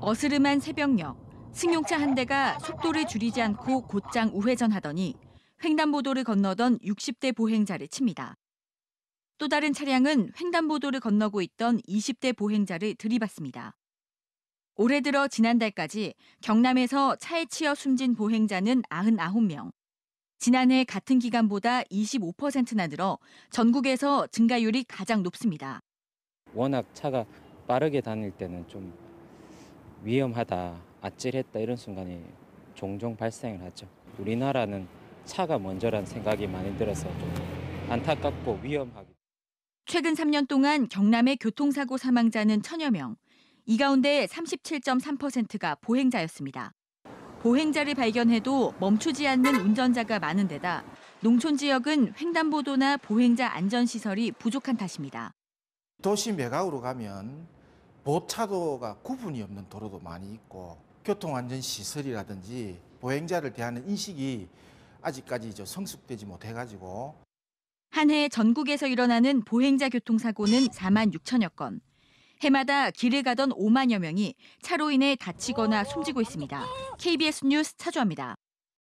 어스름한 새벽녘 승용차 한 대가 속도를 줄이지 않고 곧장 우회전하더니 횡단보도를 건너던 60대 보행자를 칩니다. 또 다른 차량은 횡단보도를 건너고 있던 20대 보행자를 들이받습니다. 올해 들어 지난달까지 경남에서 차에 치여 숨진 보행자는 99명. 지난해 같은 기간보다 25%나 늘어 전국에서 증가율이 가장 높습니다. 워낙 차가 빠르게 다닐 때는 좀 위험하다, 아찔했다 이런 순간이 종종 발생을 하죠. 우리나라는 차가 먼저란 생각이 많이 들어서 좀 안타깝고 위험하기. 최근 3년 동안 경남의 교통사고 사망자는 천여 명. 이 가운데 37.3%가 보행자였습니다. 보행자를 발견해도 멈추지 않는 운전자가 많은 데다 농촌 지역은 횡단보도나 보행자 안전시설이 부족한 탓입니다. 도시 매각으로 가면 보차도가 구분이 없는 도로도 많이 있고 교통안전시설이라든지 보행자를 대하는 인식이 아직까지 성숙되지 못해가지고 한 해 전국에서 일어나는 보행자 교통사고는 4만 6천여 건. 해마다 길을 가던 5만여 명이 차로 인해 다치거나 숨지고 있습니다. KBS 뉴스 차주합니다.